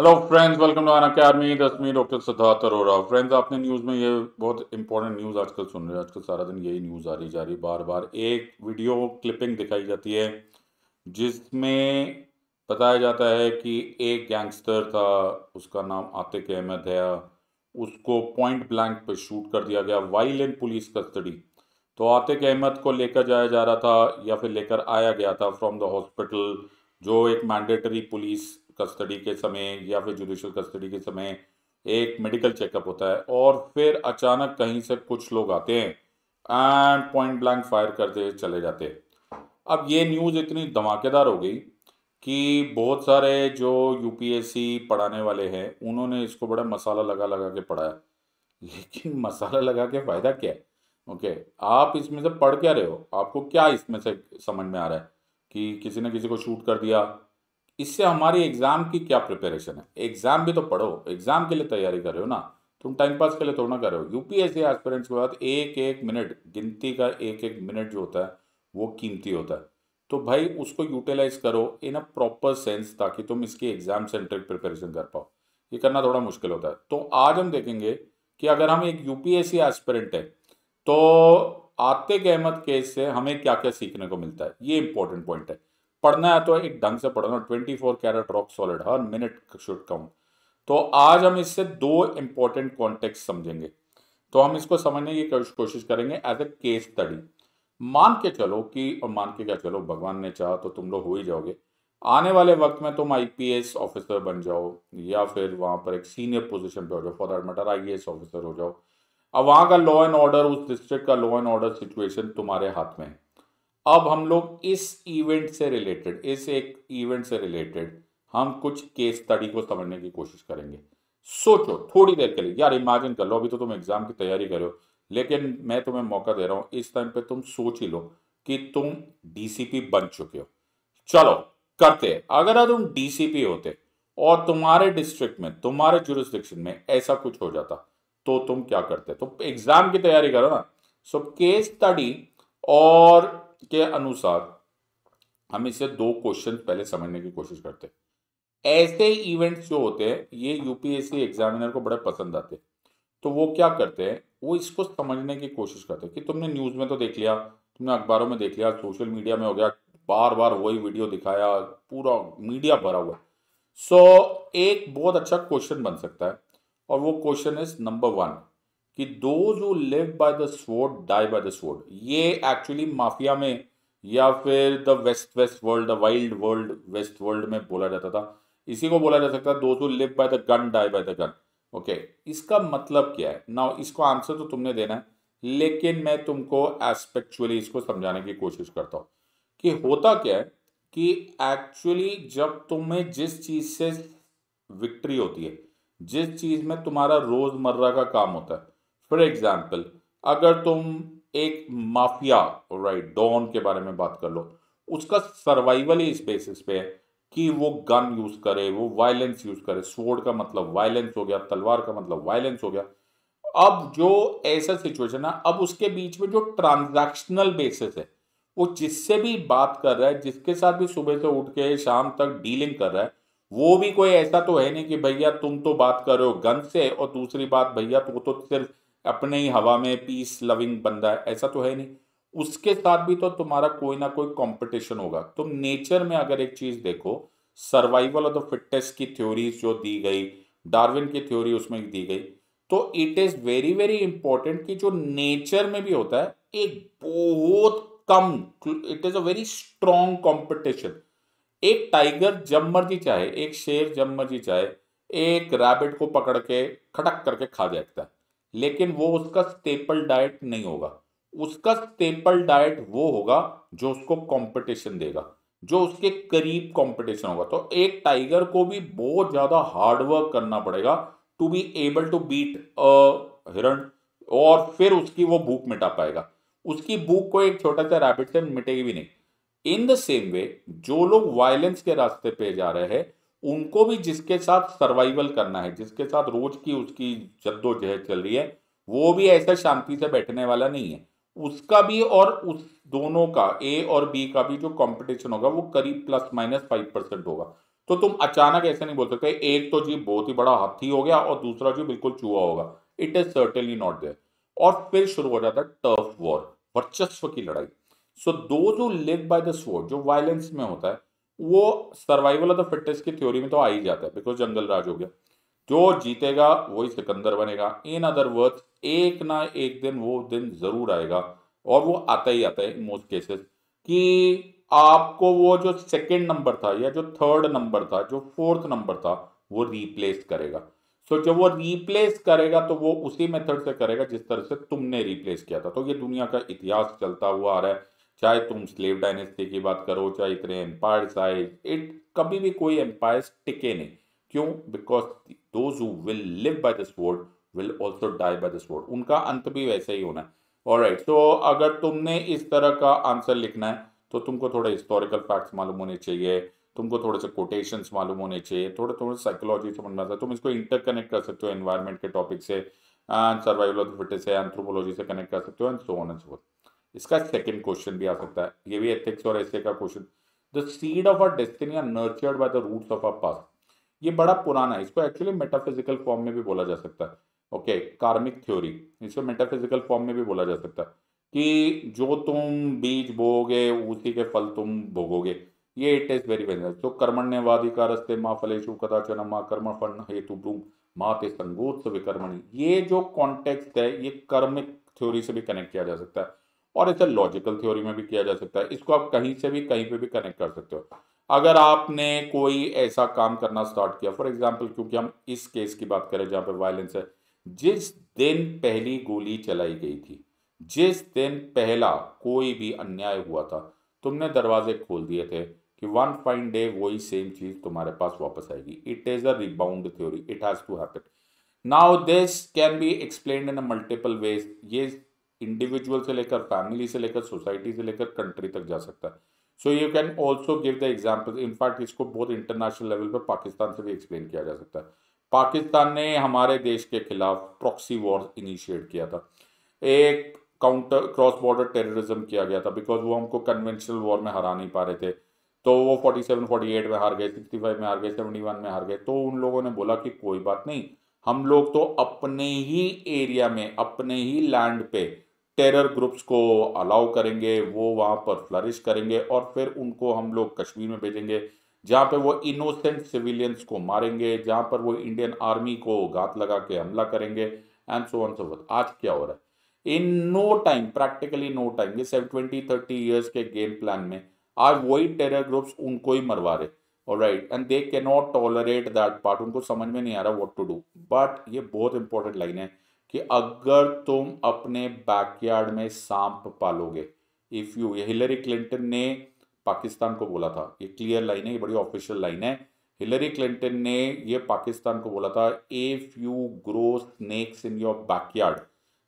Hello friends welcome to unacademy दसवीं doctor Siddharth Arora friends आपने news में ये बहुत इंपॉर्टेंट न्यूज़ आजकल सुन रहे हैं आजकल सारा दिन यही न्यूज़ आ रही जा रही बार बार एक वीडियो क्लिपिंग दिखाई जाती है जिसमें बताया जाता है कि एक गैंगस्टर था उसका नाम आतिक अहमद है उसको पॉइंट ब्लैंक पर शूट कर दिया गया वाइल इन पुलिस कस्टडी तो आतिक अहमद को लेकर जाया जा रहा था या फिर लेकर आया गया था फ्रॉम द हॉस्पिटल जो एक मैंडेटरी पुलिस कस्टडी के समय या फिर जुडिशल कस्टडी के समय एक मेडिकल चेकअप होता है और फिर अचानक कहीं से कुछ लोग आते हैं एंड पॉइंट ब्लैंक फायर करते चले जाते हैं अब ये न्यूज़ इतनी धमाकेदार हो गई कि बहुत सारे जो यूपीएससी पढ़ाने वाले हैं उन्होंने इसको बड़ा मसाला लगा लगा के पढ़ाया लेकिन मसाला लगा के फ़ायदा क्या है ओके आप इसमें से पढ़ क्या रहे हो आपको क्या इसमें से समझ में आ रहा है कि किसी ने किसी को शूट कर दिया इससे हमारी एग्ज़ाम की क्या प्रिपरेशन है एग्ज़ाम भी तो पढ़ो एग्ज़ाम के लिए तैयारी कर रहे हो ना तुम टाइम पास के लिए थोड़ा ना कर रहे हो यूपीएससी एस्पिरेंट्स के बाद एक एक मिनट गिनती का एक एक मिनट जो होता है वो कीमती होता है तो भाई उसको यूटिलाइज करो इन अ प्रॉपर सेंस ताकि तुम इसकी एग्ज़ाम सेंट्रिक प्रिपरेशन कर पाओ ये करना थोड़ा मुश्किल होता है तो आज हम देखेंगे कि अगर हम एक यूपीएससी एस्पिरेंट है तो आते अहमद केस से हमें क्या क्या सीखने को मिलता है ये इंपॉर्टेंट पॉइंट है पढ़ना है तो एक ढंग से पढ़ना twenty four carat rock solid हर मिनट शुड काउंट तो आज हम इससे दो इंपॉर्टेंट कॉन्टेक्ट समझेंगे तो हम इसको समझने की कोशिश करेंगे एज ए केस स्टडी मान के चलो कि और मान के क्या चलो भगवान ने चाहा तो तुम लोग हो ही जाओगे आने वाले वक्त में तुम आईपीएस ऑफिसर बन जाओ या फिर वहाँ पर एक सीनियर पोजीशन पे हो जाओ for that matter IAS officer हो जाओ अब वहाँ का लॉ एंड ऑर्डर उस डिस्ट्रिक्ट का लॉ एंड ऑर्डर सिचुएशन तुम्हारे हाथ में है अब हम लोग इस इवेंट से रिलेटेड इस एक इवेंट से रिलेटेड हम कुछ केस स्टडी को समझने की कोशिश करेंगे सोचो थोड़ी देर के लिए यार इमेजिन कर लो अभी तो तुम एग्जाम की तैयारी कर रहे हो लेकिन मैं तुम्हें मौका दे रहा हूं इस टाइम पे तुम सोच ही लो कि तुम डीसीपी बन चुके हो चलो करते हैं अगर तुम डीसीपी होते और तुम्हारे डिस्ट्रिक्ट में तुम्हारे जुरिस्ट्रिक्शन में ऐसा कुछ हो जाता तो तुम क्या करते तो एग्जाम की तैयारी करो ना सो केस स्टडी और के अनुसार हम इसे दो क्वेश्चन पहले समझने की कोशिश करते हैं ऐसे इवेंट्स जो होते हैं ये यूपीएससी एग्जामिनर को बड़े पसंद आते हैं तो वो क्या करते हैं वो इसको समझने की कोशिश करते हैं कि तुमने न्यूज़ में तो देख लिया तुमने अखबारों में देख लिया सोशल मीडिया में हो गया बार बार वही वीडियो दिखाया पूरा मीडिया भरा हुआ सो so, एक बहुत अच्छा क्वेश्चन बन सकता है और वो क्वेश्चन इज नंबर वन कि दो जो live by the sword die by the sword ये एक्चुअली माफिया में या फिर the west west world the wild world west world में बोला जाता था इसी को बोला जा सकता है दो जो live by the gun die by the gun okay इसका मतलब क्या है ना इसको आंसर तो तुमने देना है लेकिन मैं तुमको एस्पेक्चुअली इसको समझाने की कोशिश करता हूँ कि होता क्या है कि एक्चुअली जब तुम्हें जिस चीज़ से विक्ट्री होती है जिस चीज़ में तुम्हारा रोज़मर्रा का काम होता है फॉर एग्जाम्पल अगर तुम एक माफिया राइट डॉन के बारे में बात कर लो उसका सर्वाइवल ही इस बेसिस पे है कि वो गन यूज़ करे वो वायलेंस यूज़ करे स्वोर्ड का मतलब वायलेंस हो गया तलवार का मतलब वायलेंस हो गया अब जो ऐसा सिचुएशन है अब उसके बीच में जो ट्रांजैक्शनल बेसिस है वो जिससे भी बात कर रहा है जिसके साथ भी सुबह से उठ के शाम तक डीलिंग कर रहा है वो भी कोई ऐसा तो है नहीं कि भैया तुम तो बात कर रहे हो गन से और दूसरी बात भैया तो वो तो सिर्फ अपने ही हवा में पीस लविंग बंदा है ऐसा तो है नहीं उसके साथ भी तो तुम्हारा कोई ना कोई कंपटीशन होगा तुम नेचर में अगर एक चीज़ देखो सर्वाइवल ऑफ द फिटनेस की थ्योरीज जो दी गई डार्विन की थ्योरी उसमें दी गई तो it is very very important कि जो नेचर में भी होता है एक बहुत कम it is a very strong competition एक टाइगर जब मर्जी चाहे एक शेर जब मर्जी चाहे एक रैबिट को पकड़ के खटक करके खा जाता है लेकिन वो उसका स्टेपल डाइट नहीं होगा उसका स्टेपल डाइट वो होगा जो उसको कंपटीशन देगा जो उसके करीब कंपटीशन होगा तो एक टाइगर को भी बहुत ज़्यादा हार्डवर्क करना पड़ेगा to be able to beat a हिरण और फिर उसकी वो भूख मिटा पाएगा उसकी भूख को एक छोटा सा रैबिट से मिटेगी भी नहीं इन द सेम वे जो लोग वायलेंस के रास्ते पे जा रहे हैं उनको भी जिसके साथ सर्वाइवल करना है जिसके साथ रोज की उसकी जद्दोजहद चल रही है वो भी ऐसा शांति से बैठने वाला नहीं है उसका भी और उस दोनों का ए और बी का भी जो कंपटीशन होगा वो करीब प्लस माइनस फाइव परसेंट होगा तो तुम अचानक ऐसे नहीं बोल सकते एक तो जी बहुत ही बड़ा हाथी हो गया और दूसरा जी बिल्कुल चूहा होगा it is certainly not there और फिर शुरू हो जाता है टर्फ वॉर वर्चस्व की लड़ाई सो दो जो लिव बाय द स्वॉर्ड जो वायलेंस में होता है वो सर्वाइवल ऑफ द फिटनेस की थ्योरी में तो आ ही जाता है बिकॉज जंगल राज हो गया जो जीतेगा वही सिकंदर बनेगा इन अदर वर्थ एक ना एक दिन वो दिन जरूर आएगा और वो आता ही आता है मोस्ट केसेस कि आपको वो जो सेकंड नंबर था या जो थर्ड नंबर था जो फोर्थ नंबर था वो रिप्लेस करेगा सो so, जब वो रिप्लेस करेगा तो वो उसी मेथड से करेगा जिस तरह से तुमने रिप्लेस किया था तो ये दुनिया का इतिहास चलता हुआ आ रहा है चाहे तुम स्लेव डायनेस्टी की बात करो चाहे इतने एम्पायर्स आए इट कभी भी कोई एम्पायर्स टिके नहीं क्यों because those who will live by this world will also die by this world उनका अंत भी वैसे ही होना है और राइट तो अगर तुमने इस तरह का आंसर लिखना है तो तुमको थोड़े हिस्टोरिकल फैक्ट्स मालूम होने चाहिए तुमको थोड़े से कोटेशंस मालूम होने चाहिए थोड़े थोड़े साइकोलॉजी समझ में आता है तुम इसको इंटरकनेक्ट कर सकते हो एनवायरमेंट के टॉपिक से एंड सर्वाइवल ऑफ फिटनेस से एंथ्रोपोलॉजी से कनेक्ट कर सकते हो and so on and so इसका सेकेंड क्वेश्चन भी आ सकता है ये भी एथिक्स और ऐसे का question the seed of our destiny are nurtured by the roots of our past ये बड़ा पुराना है इसको एक्चुअली मेटाफिजिकल फॉर्म में भी बोला जा सकता है ओके कार्मिक थ्योरी इसको मेटाफिजिकल फॉर्म में भी बोला जा सकता है कि जो तुम बीज बोगे उसी के फल तुम भोगोगे ये इट इज वेरी वेरी तो कर्मण्यवादी का रस्ते माँ फलेशु कदाचन माँ कर्म फण हेतु ब्रूम माँ ते संगोत्स विकर्मणी ये जो कॉन्टेक्स्ट है ये कर्मिक थ्योरी से भी कनेक्ट किया जा सकता है और इसे लॉजिकल थ्योरी में भी किया जा सकता है इसको आप कहीं से भी कहीं पे भी कनेक्ट कर सकते हो अगर आपने कोई ऐसा काम करना स्टार्ट किया फॉर एग्जाम्पल क्योंकि हम इस केस की बात करें जहाँ पे वायलेंस है जिस दिन पहली गोली चलाई गई थी जिस दिन पहला कोई भी अन्याय हुआ था तुमने दरवाजे खोल दिए थे कि वन फाइन डे वही सेम चीज़ तुम्हारे पास वापस आएगी it is a rebound theory it has to happen now this can be explain in multiple ways ये इंडिविजुअल से लेकर फैमिली से लेकर सोसाइटी से लेकर कंट्री तक जा सकता है so you can also give the example in fact इसको बहुत इंटरनेशनल लेवल पर पाकिस्तान से भी एक्सप्लेन किया जा सकता है पाकिस्तान ने हमारे देश के खिलाफ प्रॉक्सी वॉर इनिशिएट किया था एक काउंटर क्रॉस बॉर्डर टेररिज्म किया गया था बिकॉज वो हमको कन्वेंशनल वॉर में हरा नहीं पा रहे थे तो वो 47, 48 में हार गए 65 में हार गए 71 में हार गए तो उन लोगों ने बोला कि कोई बात नहीं हम लोग तो अपने ही एरिया में अपने ही लैंड पे टेरर ग्रुप्स को अलाउ करेंगे वो वहाँ पर फ्लरिश करेंगे और फिर उनको हम लोग कश्मीर में भेजेंगे जहाँ पे वो इनोसेंट सिविलियंस को मारेंगे जहाँ पर वो इंडियन आर्मी को घात लगा के हमला करेंगे एंड सो ऑन सो आज क्या हो रहा है in no time practically no time ये सेवन ट्वेंटी थर्टी ईयर्स के गेम प्लान में आज वही टेरर ग्रुप्स उनको ही मरवा रहे और राइट एंड दे के नॉट टॉलरेट दैट पार्ट उनको समझ में नहीं आ रहा वॉट टू डू बट ये बहुत इंपॉर्टेंट लाइन है कि अगर तुम अपने बैकयार्ड में सांप पालोगे इफ़ यू हिलरी क्लिंटन ने पाकिस्तान को बोला था ये क्लियर लाइन है ये बड़ी ऑफिशियल लाइन है हिलरी क्लिंटन ने ये पाकिस्तान को बोला था if you grow snakes in your backyard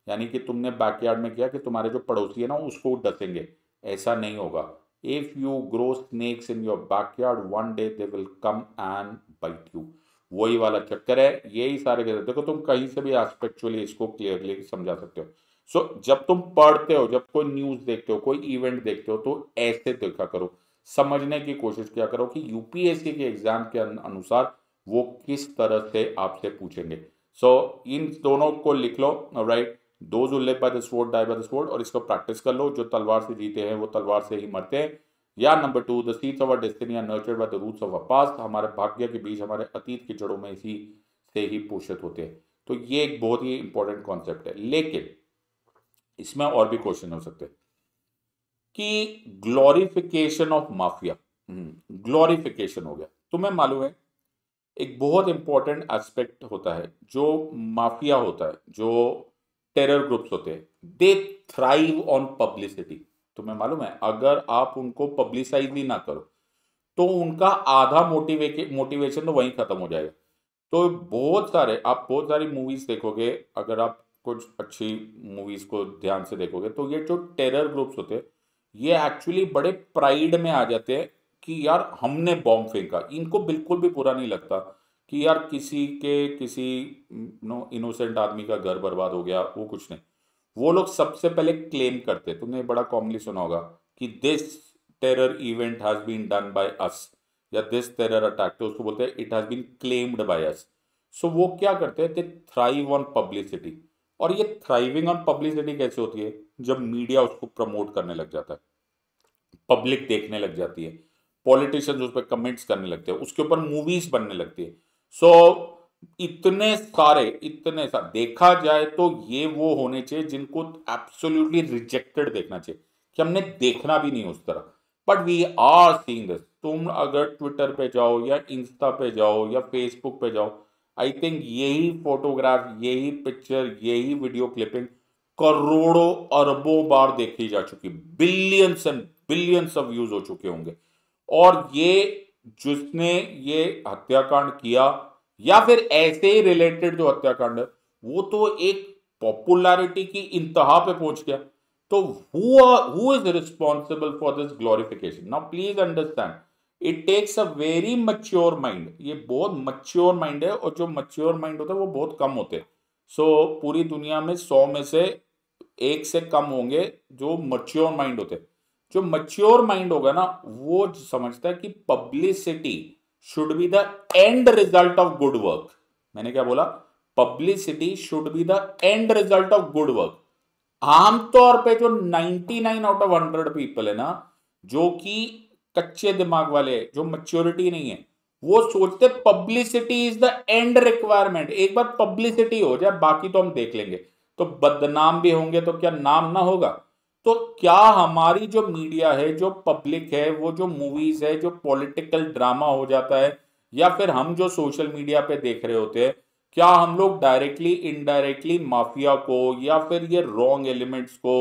यानी कि तुमने बैकयार्ड में किया कि तुम्हारे जो पड़ोसी है ना उसको डसेंगे ऐसा नहीं होगा if you grow snakes in your backyard one day they will come and bite you वही वाला चक्कर है यही सारे के देखो तुम कहीं से भी एस्पेक्चुअली इसको क्लियरली समझा सकते हो सो so, जब तुम पढ़ते हो जब कोई न्यूज देखते हो कोई इवेंट देखते हो तो ऐसे तो देखा करो समझने की कोशिश किया करो कि यूपीएससी के एग्जाम के अनुसार वो किस तरह से आपसे पूछेंगे सो so, इन दोनों को लिख लो राइट दो जुल्ले by the sport die by the sword और इसको प्रैक्टिस कर लो जो तलवार से जीते हैं वो तलवार से ही मरते हैं या number two the seats of our destiny are nurtured by the roots of a past हमारे भाग्य के बीच हमारे अतीत की जड़ों में इसी से ही पोषित होते हैं तो ये एक बहुत ही इंपॉर्टेंट कॉन्सेप्ट है लेकिन इसमें और भी क्वेश्चन हो सकते हैं कि ग्लोरिफिकेशन ऑफ माफिया ग्लोरिफिकेशन हो गया तुम्हें मालूम है एक बहुत इंपॉर्टेंट एस्पेक्ट होता है जो माफिया होता है जो टेरर ग्रुप्स होते हैं दे थ्राइव ऑन पब्लिसिटी तुम्हें मालूम है अगर आप उनको पब्लिसाइज ही ना करो तो उनका आधा मोटिवे मोटिवेशन तो वहीं ख़त्म हो जाएगा तो बहुत सारे आप बहुत सारी मूवीज़ देखोगे अगर आप कुछ अच्छी मूवीज़ को ध्यान से देखोगे तो ये जो टेरर ग्रुप्स होते हैं ये एक्चुअली बड़े प्राइड में आ जाते हैं कि यार हमने बॉम्ब फेंका इनको बिल्कुल भी बुरा नहीं लगता कि यार किसी के किसी नो इनोसेंट आदमी का घर बर्बाद हो गया वो कुछ नहीं वो लोग सबसे पहले क्लेम करते तुमने बड़ा कॉमनली सुना होगा कि this terror event has been done by us या दिस टेरर अटैक तो उसको बोलते हैं it has been claimed by us so वो क्या करते हैं दे थ्राइव ऑन पब्लिसिटी और ये थ्राइविंग ऑन पब्लिसिटी कैसे होती है जब मीडिया उसको प्रमोट करने लग जाता है पब्लिक देखने लग जाती है पॉलिटिशियंस उस पर कमेंट्स करने लगते हैं उसके ऊपर मूवीज बनने लगती है सो so, इतने सारे इतने सारे देखा जाए तो ये वो होने चाहिए जिनको एब्सोल्यूटली रिजेक्टेड देखना चाहिए कि हमने देखना भी नहीं उस तरह but we are seeing this तुम अगर ट्विटर पे जाओ या इंस्टा पे जाओ या फेसबुक पे जाओ आई थिंक यही फोटोग्राफ यही पिक्चर यही वीडियो क्लिपिंग करोड़ों अरबों बार देखी जा चुकी billions and billions of views हो चुके होंगे और ये जिसने ये हत्याकांड किया या फिर ऐसे ही रिलेटेड जो हत्याकांड है वो तो एक पॉपुलैरिटी की इंतहा पे पहुंच गया तो who is responsible for this glorification now please understand it takes a very mature mind ये बहुत मच्योर माइंड है और जो मच्योर माइंड होता है वो बहुत कम होते हैं सो so, पूरी दुनिया में सौ में से एक से कम होंगे जो मच्योर माइंड होते हैं जो मच्योर माइंड होगा ना वो समझता है कि publicity should be the end result of good work मैंने क्या बोला publicity should be the end result of good work आमतौर पे जो 99 आउट ऑफ 100 पीपल है ना जो कि कच्चे दिमाग वाले जो मच्योरिटी नहीं है वो सोचते publicity is the end requirement एक बार पब्लिसिटी हो जाए बाकी तो हम देख लेंगे तो बदनाम भी होंगे तो क्या नाम ना होगा तो क्या हमारी जो मीडिया है जो पब्लिक है वो जो मूवीज है जो पॉलिटिकल ड्रामा हो जाता है या फिर हम जो सोशल मीडिया पे देख रहे होते हैं क्या हम लोग डायरेक्टली इनडायरेक्टली माफिया को या फिर ये रॉन्ग एलिमेंट्स को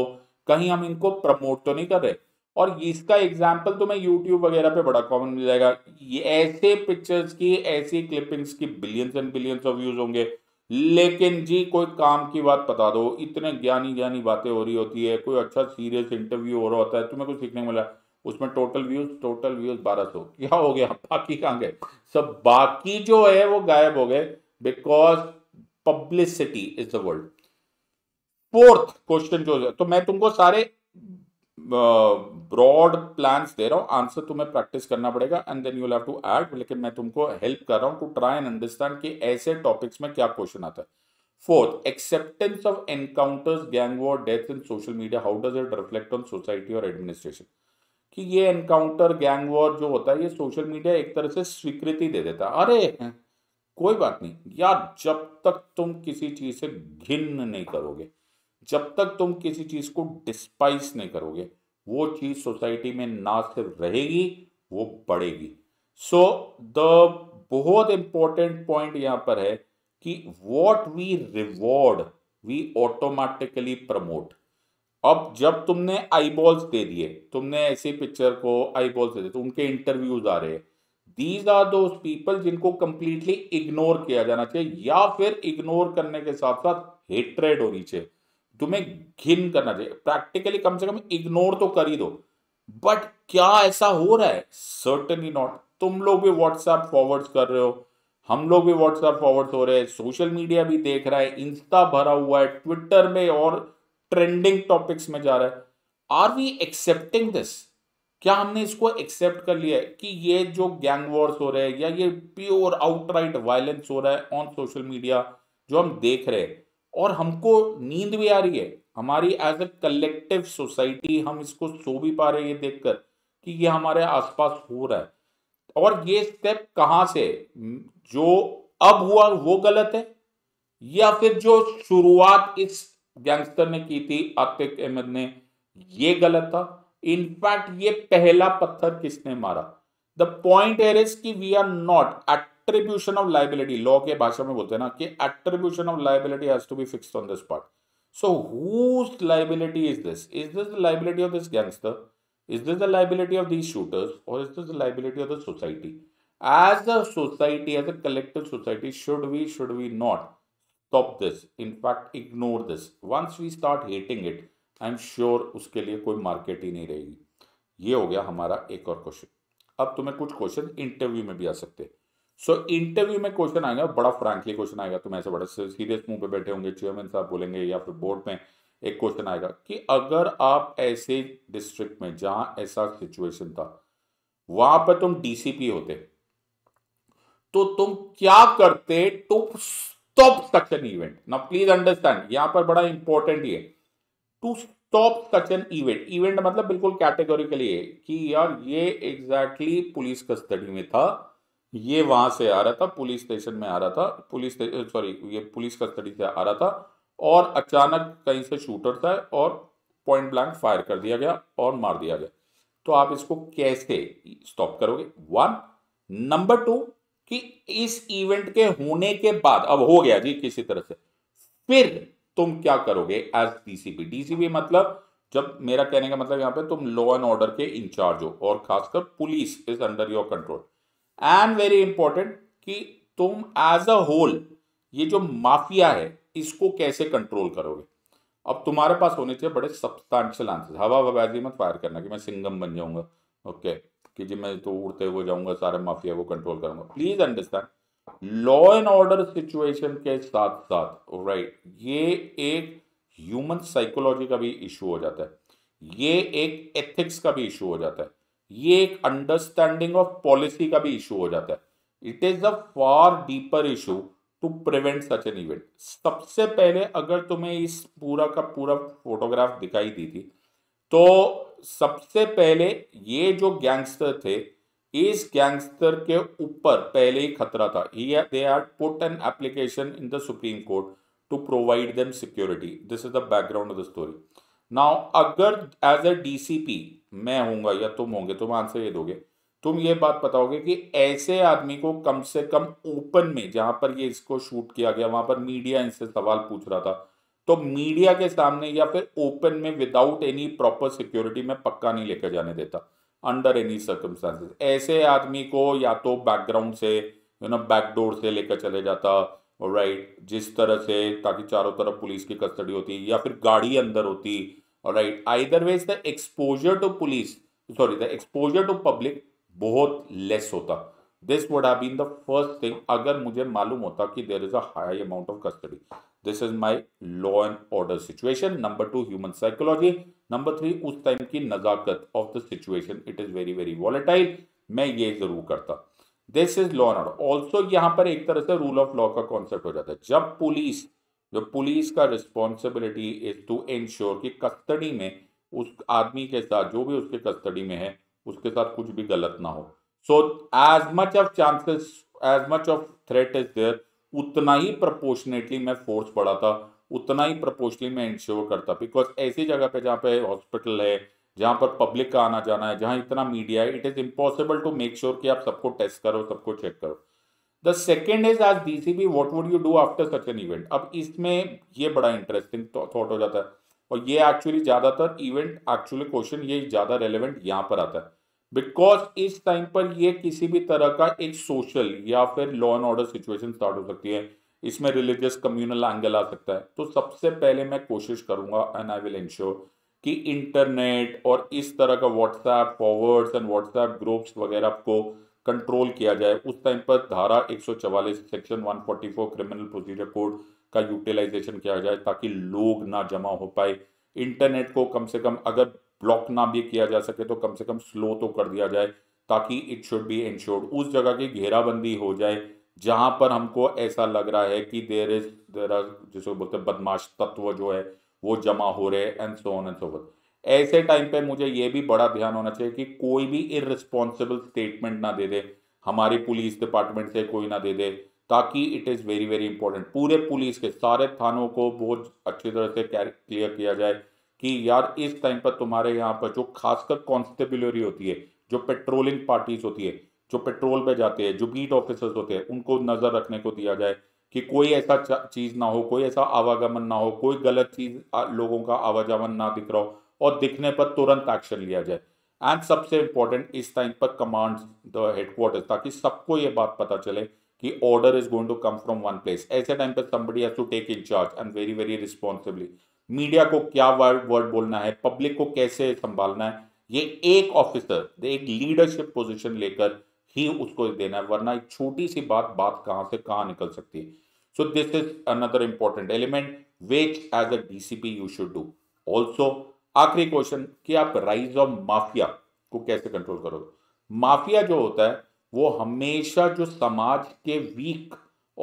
कहीं हम इनको प्रमोट तो नहीं कर रहे और इसका एग्जाम्पल तुम्हें यूट्यूब वगैरह पे बड़ा कॉमन मिल जाएगा ये ऐसे पिक्चर्स की ऐसी क्लिपिंग्स की billions and billions of views होंगे लेकिन जी कोई काम की बात बता दो इतने ज्ञानी ज्ञानी बातें हो रही होती है कोई अच्छा सीरियस इंटरव्यू हो रहा होता है तुम्हें कुछ सीखने को मिला उसमें टोटल व्यूज टोटल व्यूज बारह सौ क्या हो गया बाकी कहाँ गए सब बाकी जो है वो गायब हो गए because publicity is the world fourth question जो है तो मैं तुमको सारे ब्रॉड प्लान्स दे रहा हूँ आंसर तुम्हें प्रैक्टिस करना पड़ेगा and then you have to add लेकिन मैं तुमको हेल्प कर रहा हूँ टू ट्राई एंड अंडरस्टैंड कि ऐसे टॉपिक्स में क्या क्वेश्चन आता है fourth acceptance of encounters gang war death in social media how does it reflect on society और एडमिनिस्ट्रेशन कि ये एनकाउंटर गैंग वॉर जो होता है ये सोशल मीडिया एक तरह से स्वीकृति दे देता है अरे कोई बात नहीं यार जब तक तुम किसी चीज से घिन नहीं करोगे जब तक तुम किसी चीज़ को डिस्पाइस नहीं करोगे वो चीज़ सोसाइटी में ना सिर्फ रहेगी वो बढ़ेगी सो द बहुत इंपॉर्टेंट पॉइंट यहां पर है कि what we reward we automatically promote अब जब तुमने आईबॉल्स दे दिए तुमने ऐसे पिक्चर को आईबॉल्स दे दिए तो उनके इंटरव्यूज आ रहे हैं दीज आर दो पीपल जिनको कंप्लीटली इग्नोर किया जाना चाहिए या फिर इग्नोर करने के साथ साथ हेट्रेड होनी चाहिए तुम्हें घिन करना चाहिए प्रैक्टिकली कम से कम इग्नोर तो कर ही दो बट क्या ऐसा हो रहा है सर्टनली नॉट तुम लोग भी व्हाट्सएप फॉरवर्ड कर रहे हो हम लोग भी व्हाट्सएप फॉरवर्ड हो रहे हैं सोशल मीडिया भी देख रहा है इंस्टा भरा हुआ है ट्विटर में और ट्रेंडिंग टॉपिक्स में जा रहा है आर वी एक्सेप्टिंग दिस क्या हमने इसको एक्सेप्ट कर लिया है कि ये जो गैंग वॉर्स हो रहे हैं या ये प्योर आउटराइट वायलेंस हो रहा है ऑन सोशल मीडिया जो हम देख रहे हैं और हमको नींद भी आ रही है हमारी एज ए कलेक्टिव सोसाइटी हम इसको सो भी पा रहे हैं ये देखकर कि ये हमारे आसपास हो रहा है और ये स्टेप कहाँ से जो अब हुआ वो गलत है या फिर जो शुरुआत इस गैंगस्टर ने की थी आतिक अहमद ने ये गलत था इनफैक्ट ये पहला पत्थर किसने मारा द पॉइंट एयर इज कि we are not at attribution of liability law के भाषा में बोलते हैं ना कि attribution of liability society as a society as a collective society should we should we not stop this fact ignore this once we start hating it I am sure उसके लिए कोई मार्केट ही नहीं रहेगी ये हो गया हमारा एक और क्वेश्चन अब तुम्हें कुछ क्वेश्चन इंटरव्यू में भी आ सकते हैं सो so, इंटरव्यू में क्वेश्चन आएगा बड़ा फ्रैंकली क्वेश्चन आएगा तुम ऐसे बड़े सीरियस मुंह पे बैठे होंगे चेयरमैन साहब बोलेंगे या फिर बोर्ड में एक क्वेश्चन आएगा कि अगर आप ऐसे डिस्ट्रिक्ट में जहां ऐसा सिचुएशन था वहां पर तुम डीसीपी होते तो तुम क्या करते to stop such an event ना प्लीज अंडरस्टैंड यहां पर बड़ा इंपॉर्टेंट ये to stop such an event event मतलब बिल्कुल कैटेगोरी के लिए कि यार ये एग्जैक्टली exactly पुलिस कस्टडी में था ये वहां से आ रहा था पुलिस स्टेशन में आ रहा था पुलिस सॉरी ये पुलिस कस्टडी से आ रहा था और अचानक कहीं से शूटर था और पॉइंट ब्लैंक फायर कर दिया गया और मार दिया गया तो आप इसको कैसे स्टॉप करोगे वन नंबर टू कि इस इवेंट के होने के बाद अब हो गया जी किसी तरह से फिर तुम क्या करोगे एज डीसीपी डीसीपी मतलब जब मेरा कहने का मतलब यहाँ पे तुम लॉ एंड ऑर्डर के इंचार्ज हो और खासकर police is under your control and very important कि तुम एज अ होल ये जो माफिया है इसको कैसे कंट्रोल करोगे अब तुम्हारे पास होने चाहिए बड़े सब्सटैंशियल आंसर हवा हवाबाजी मत फायर करना कि मैं सिंगम बन जाऊंगा ओके okay. कि जी मैं तो उड़ते हुए जाऊंगा सारे माफिया को कंट्रोल करूंगा please understand law and order situation के साथ साथ राइट ये एक ह्यूमन साइकोलॉजी का भी इशू हो जाता है ये एक एथिक्स का भी इशू हो जाता है ये एक अंडरस्टैंडिंग ऑफ पॉलिसी का भी इशू हो जाता है it is a far deeper issue to prevent such an event सबसे पहले अगर तुम्हें इस पूरा का पूरा फोटोग्राफ दिखाई दी थी तो सबसे पहले ये जो गैंगस्टर थे इस गैंगस्टर के ऊपर पहले ही खतरा था they are put an application in the supreme court to provide them security this is the background of the story now अगर एज अ डीसीपी मैं होऊंगा या तुम होंगे तुम आंसर ये दोगे तुम ये बात बताओगे कि ऐसे आदमी को कम से कम ओपन में जहां पर ये इसको शूट किया गया वहां पर मीडिया इनसे सवाल पूछ रहा था तो मीडिया के सामने या फिर ओपन में विदाउट एनी प्रॉपर सिक्योरिटी में पक्का नहीं लेकर जाने देता अंडर एनी सर्कमस्टांसेस ऐसे आदमी को या तो बैकग्राउंड से यू नो बैकडोर से लेकर चले जाता राइट जिस तरह से ताकि चारों तरफ पुलिस की कस्टडी होती या फिर गाड़ी अंदर होती और right either ways the exposure to police sorry the exposure to public बहुत लेस होता this would have been the first thing अगर मुझे मालूम होता कि there is a high amount of custody this is my law and order situation number two human psychology number three उस time की नज़ाकत of the situation it is very very volatile मैं ये ज़रूर करता this is law and order also यहां पर एक तरह से रूल ऑफ लॉ का कॉन्सेप्ट हो जाता है जब पुलिस जो पुलिस का रिस्पॉन्सिबिलिटी इज टू इंश्योर कि कस्टडी में उस आदमी के साथ जो भी उसके कस्टडी में है उसके साथ कुछ भी गलत ना हो so as much of chances as much of threat is there उतना ही प्रपोर्शनेटली मैं फोर्स बढ़ाता उतना ही प्रपोर्शनली मैं इंश्योर करता बिकॉज ऐसी जगह पे जहाँ पे हॉस्पिटल है जहाँ पर पब्लिक का आना जाना है जहाँ इतना मीडिया है it is impossible to make sure कि आप सबको टेस्ट करो सबको चेक करो द सेकेंड इज आज D C P what would you do after such an event अब इसमें ये बड़ा इंटरेस्टिंग थॉट हो जाता है और ये एक्चुअली ज़्यादातर इवेंट एक्चुअली क्वेश्चन ये ज़्यादा रेलिवेंट यहाँ पर आता है बिकॉज इस टाइम पर ये किसी भी तरह का एक सोशल या फिर law and order situation start हो सकती है इसमें रिलीजियस कम्युनल एंगल आ सकता है तो सबसे पहले मैं कोशिश करूंगा एंड आई विल इंश्योर कि इंटरनेट और इस तरह का WhatsApp forwards and WhatsApp groups वगैरह को कंट्रोल किया जाए उस टाइम पर धारा 144 सेक्शन 144 क्रिमिनल प्रोसीजर कोड का यूटिलाइजेशन किया जाए ताकि लोग ना जमा हो पाए इंटरनेट को कम से कम अगर ब्लॉक ना भी किया जा सके तो कम से कम स्लो तो कर दिया जाए ताकि इट शुड बी इंश्योर्ड उस जगह की घेराबंदी हो जाए जहाँ पर हमको ऐसा लग रहा है कि देर इज देर आर जिसको बोलते हैं बदमाश तत्व जो है वो जमा हो रहे हैं and so on and so ऐसे टाइम पे मुझे ये भी बड़ा ध्यान होना चाहिए कि कोई भी इररिस्पॉन्सिबल स्टेटमेंट ना दे दे हमारी पुलिस डिपार्टमेंट से कोई ना दे दे ताकि it is very very important पूरे पुलिस के सारे थानों को बहुत अच्छी तरह से क्लियर किया जाए कि यार इस टाइम पर तुम्हारे यहाँ पर जो खासकर कॉन्स्टेबलरी होती है जो पेट्रोलिंग पार्टीज होती है जो पेट्रोल पे जाते हैं जो बीट ऑफिसर्स होते हैं उनको नज़र रखने को दिया जाए कि कोई ऐसा चीज़ ना हो कोई ऐसा आवागमन ना हो कोई गलत चीज़ लोगों का आवाजावन ना दिख रहा हो और दिखने पर तुरंत एक्शन लिया जाए एंड सबसे इंपॉर्टेंट इस टाइम पर कमांड द हेडक्वार्टर ताकि सबको ये बात पता चले कि order is going to come from one place ऐसे टाइम पर somebody to take in charge and very very responsibly media को क्या वर्ड वर्ड बोलना है पब्लिक को कैसे संभालना है ये एक ऑफिसर एक लीडरशिप पोजिशन लेकर ही उसको देना है वरना एक छोटी सी बात बात कहाँ से कहाँ निकल सकती है so this is another important element which as a DCP you should do also आखिरी क्वेश्चन कि आप राइज ऑफ माफिया को कैसे कंट्रोल करोगे माफिया जो होता है वो हमेशा जो समाज के वीक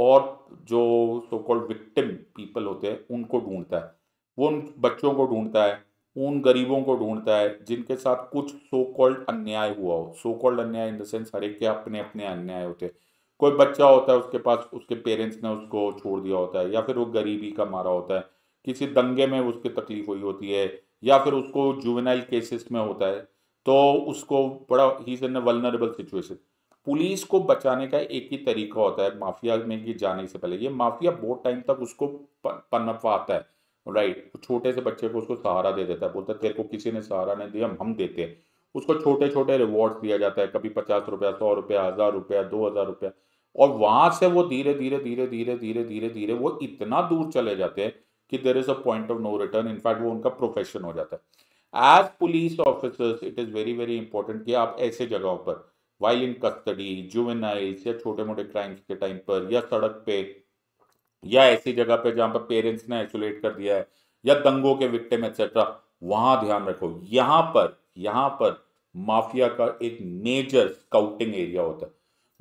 और जो सो कॉल्ड विक्टिम पीपल होते हैं उनको ढूंढता है वो उन बच्चों को ढूंढता है उन गरीबों को ढूंढता है जिनके साथ कुछ सो कॉल्ड अन्याय हुआ हो सो कॉल्ड अन्याय इन द सेंस हर एक के अपने अपने अन्याय होते हैं कोई बच्चा होता है उसके पास उसके पेरेंट्स ने उसको छोड़ दिया होता है या फिर वो गरीबी का मारा होता है किसी दंगे में उसकी तकलीफ हुई होती है या फिर उसको जुवेनाइल केसेस में होता है तो उसको बड़ा ही is in vulnerable situation police को बचाने का एक ही तरीका होता है माफिया में कि जाने से पहले ये माफिया बहुत टाइम तक उसको पनपवाता है राइट छोटे से बच्चे को उसको सहारा दे देता है बोलता है तेरे को किसी ने सहारा नहीं दिया हम देते हैं उसको छोटे छोटे रिवॉर्ड दिया जाता है कभी पचास रुपया सौ रुपया हज़ार रुपया दो हज़ार रुपया और वहाँ से वो धीरे धीरे धीरे धीरे धीरे धीरे धीरे वो इतना दूर चले जाते हैं कि there is a point of no return in fact वो उनका प्रोफेशन हो जाता है as police officers it is very very important कि आप ऐसे जगहों पर वाइल इन कस्टडी जुवेनाइल्स या छोटे मोटे क्राइम्स के टाइम पर या सड़क पे या ऐसी जगह पे जहां पर पेरेंट्स ने आइसोलेट कर दिया है या दंगों के विक्टिम एक्सेट्रा वहां ध्यान रखो यहां पर यहां पर माफिया का एक मेजर स्काउटिंग एरिया होता है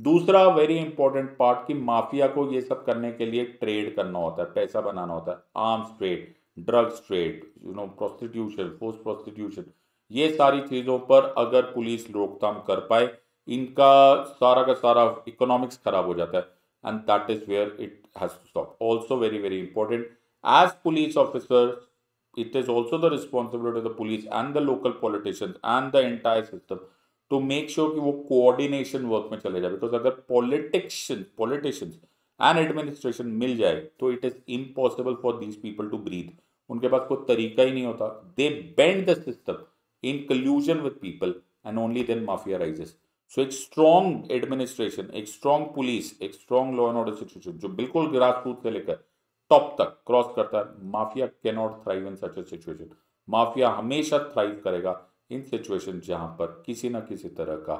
दूसरा वेरी इंपॉर्टेंट पार्ट कि माफिया को ये सब करने के लिए ट्रेड करना होता है पैसा बनाना होता है arms trade drugs trade you know prostitution post prostitution ये सारी चीज़ों पर अगर पुलिस रोकथाम कर पाए इनका सारा का सारा इकोनॉमिक्स खराब हो जाता है and that is where it has to stop also very very important as police officer it is also the responsibility of the police and the local politicians and the entire system to make sure कि वो coordination work में चले जाए because अगर politician politicians and administration मिल जाए तो it is impossible for these people to breathe उनके पास कोई तरीका ही नहीं होता दे bend the system in collusion with people and only then mafia rises so एक स्ट्रॉन्ग एडमिनिस्ट्रेशन एक स्ट्रॉन्ग पुलिस एक strong law and order situation जो बिल्कुल ग्रास रूट से लेकर टॉप तक क्रॉस करता है mafia cannot thrive in such a situation mafia हमेशा थ्राइव करेगा इन सिचुएशन जहां पर किसी ना किसी तरह का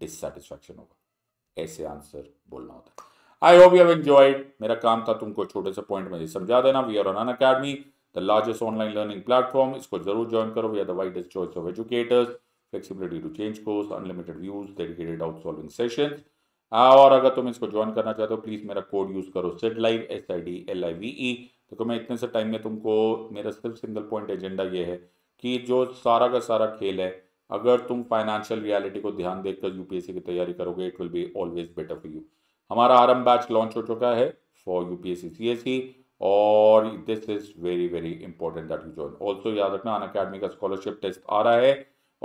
डिससेटिस्फेक्शन होगा ऐसे आंसर बोलना होता है I hope you have enjoyed मेरा काम था तुमको छोटे से पॉइंट में समझा देना we are Unacademy the largest online learning platform इसको जरूर ज्वाइन करो we are the widest choice of educators flexibility to change course unlimited views dedicated doubt solving session और अगर तुम इसको ज्वाइन करना चाहते हो प्लीज़ मेरा कोड यूज़ करो set live S I D L I V E देखो मैं इतने से टाइम में तुमको मेरा सिर्फ सिंगल पॉइंट एजेंडा ये है कि जो सारा का सारा खेल है अगर तुम फाइनेंशियल रियलिटी को ध्यान देकर यूपीएससी की तैयारी करोगे it will be always better for you हमारा आरम बैच लॉन्च हो चुका है फॉर यूपीएससी सीएससी और this is very very important that you join also याद रखना अन अकेडमी का स्कॉलरशिप टेस्ट आ रहा है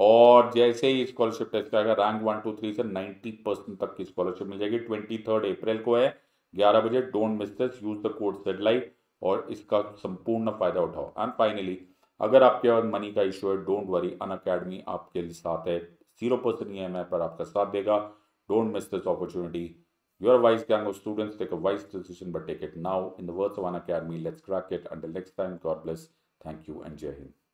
और जैसे ही स्कॉलरशिप टेस्ट आएगा रैंक वन टू थ्री से नाइन्टी परसेंट तक की स्कॉलरशिप मिल जाएगी ट्वेंटी थर्ड अप्रैल को है ग्यारह बजे don't miss this use the code सेडलाइट और इसका संपूर्ण फायदा उठाओ एंड फाइनली अगर आपके पास मनी का इशू है डोंट वरी अन अकेडमी आपके लिए साथ है zero percent E M I पर आपका साथ देगा don't miss this opportunity your wise wise students take a wise decision but take it now in the words of Unacademy let's crack it under next time God bless thank you and Jai Hind